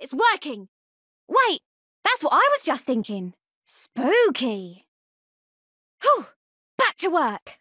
It's working! Wait, that's what I was just thinking. Spooky. Whew, back to work.